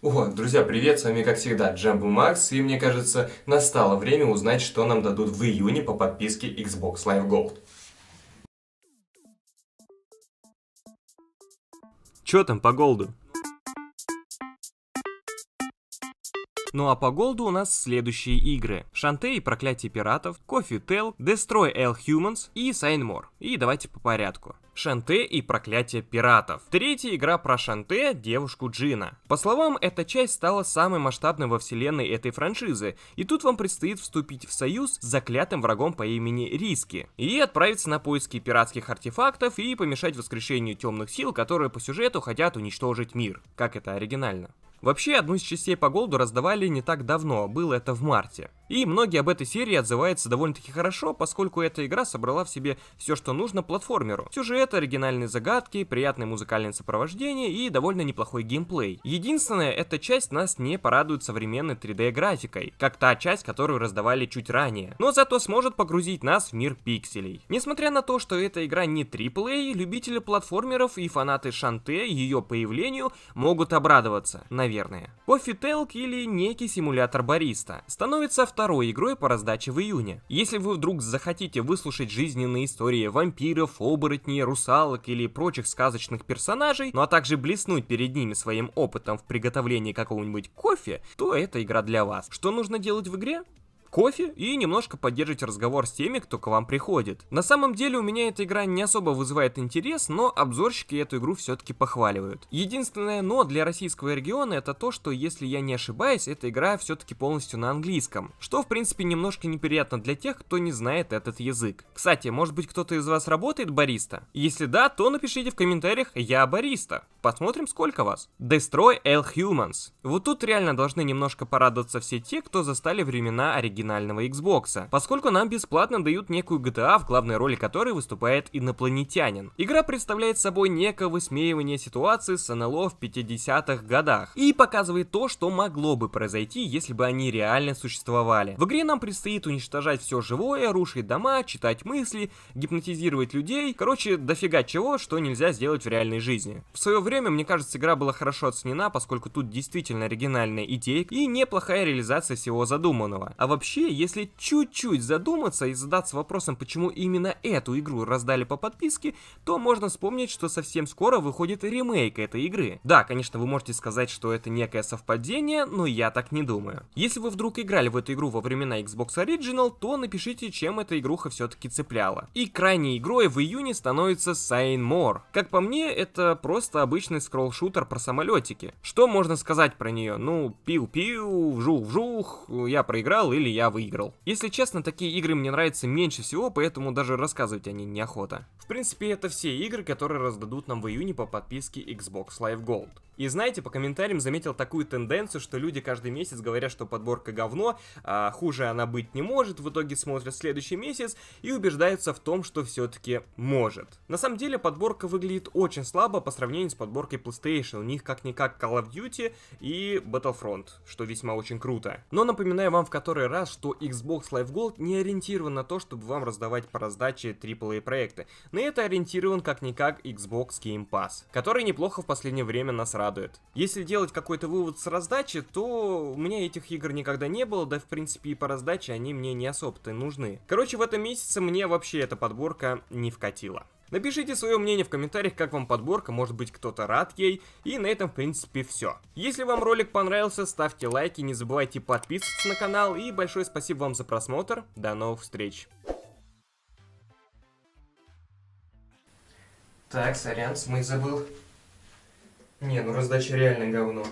О, друзья, привет, с вами как всегда Джамбу Макс, и мне кажется, настало время узнать, что нам дадут в июне по подписке Xbox Live Gold. Чё там по голду? Ну а по голду у нас следующие игры. Шанте и Проклятие пиратов, Coffee Tell, Destroy All Humans и Sign More. И давайте по порядку. Шанте и Проклятие пиратов. Третья игра про Шанте, девушку Джина. По словам, эта часть стала самой масштабной во вселенной этой франшизы, и тут вам предстоит вступить в союз с заклятым врагом по имени Риски, и отправиться на поиски пиратских артефактов и помешать воскрешению темных сил, которые по сюжету хотят уничтожить мир. Как это оригинально. Вообще, одну из частей по голду раздавали не так давно, было это в марте. И многие об этой серии отзываются довольно-таки хорошо, поскольку эта игра собрала в себе все, что нужно платформеру. Сюжет, оригинальные загадки, приятное музыкальное сопровождение и довольно неплохой геймплей. Единственное, эта часть нас не порадует современной 3D-графикой, как та часть, которую раздавали чуть ранее, но зато сможет погрузить нас в мир пикселей. Несмотря на то, что эта игра не AAA, любители платформеров и фанаты Шанте ее появлению могут обрадоваться, наверное. Кофе или некий симулятор бариста становится в второй игрой по раздаче в июне. Если вы вдруг захотите выслушать жизненные истории вампиров, оборотней, русалок или прочих сказочных персонажей, ну а также блеснуть перед ними своим опытом в приготовлении какого-нибудь кофе, то эта игра для вас. Что нужно делать в игре? кофе и немножко поддерживать разговор с теми, кто к вам приходит. На самом деле у меня эта игра не особо вызывает интерес, но обзорщики эту игру все-таки похваливают. Единственное но для российского региона это то, что если я не ошибаюсь, эта игра все-таки полностью на английском, что в принципе немножко неприятно для тех, кто не знает этот язык. Кстати, может быть кто-то из вас работает бариста? Если да, то напишите в комментариях «Я бариста». Посмотрим сколько вас. Destroy All Humans. Вот тут реально должны немножко порадоваться все те, кто застали времена оригинального оригинального Xbox, поскольку нам бесплатно дают некую GTA, в главной роли которой выступает инопланетянин. Игра представляет собой некое высмеивание ситуации с НЛО в 50-х годах и показывает то, что могло бы произойти, если бы они реально существовали. В игре нам предстоит уничтожать все живое, рушить дома, читать мысли, гипнотизировать людей, короче, дофига чего, что нельзя сделать в реальной жизни. В свое время, мне кажется, игра была хорошо оценена, поскольку тут действительно оригинальная идея и неплохая реализация всего задуманного. А вообще вообще, если чуть-чуть задуматься и задаться вопросом, почему именно эту игру раздали по подписке, то можно вспомнить, что совсем скоро выходит ремейк этой игры. Да, конечно, вы можете сказать, что это некое совпадение, но я так не думаю. Если вы вдруг играли в эту игру во времена Xbox Original, то напишите, чем эта игруха все-таки цепляла. И крайней игрой в июне становится Sign More. Как по мне, это просто обычный скролл-шутер про самолетики. Что можно сказать про нее? Ну, пиу-пиу, вжух-вжух, я проиграл или я я выиграл. Если честно, такие игры мне нравятся меньше всего, поэтому даже рассказывать о них неохота. В принципе, это все игры, которые раздадут нам в июне по подписке Xbox Live Gold. И знаете, по комментариям заметил такую тенденцию, что люди каждый месяц говорят, что подборка говно, а хуже она быть не может, в итоге смотрят следующий месяц и убеждаются в том, что все-таки может. На самом деле подборка выглядит очень слабо по сравнению с подборкой PlayStation, у них как-никак Call of Duty и Battlefront, что весьма очень круто. Но напоминаю вам в который раз, что Xbox Live Gold не ориентирован на то, чтобы вам раздавать по раздаче AAA проекты, на это ориентирован как-никак Xbox Game Pass, который неплохо в последнее время нас радует радует. Если делать какой-то вывод с раздачи, то у меня этих игр никогда не было, да в принципе и по раздаче они мне не особо-то нужны. Короче, в этом месяце мне вообще эта подборка не вкатила. Напишите свое мнение в комментариях, как вам подборка, может быть кто-то рад ей. И на этом в принципе все. Если вам ролик понравился, ставьте лайки, не забывайте подписываться на канал. И большое спасибо вам за просмотр, до новых встреч. Так, сорян, смыть забыл. Не, ну раздача реально говно.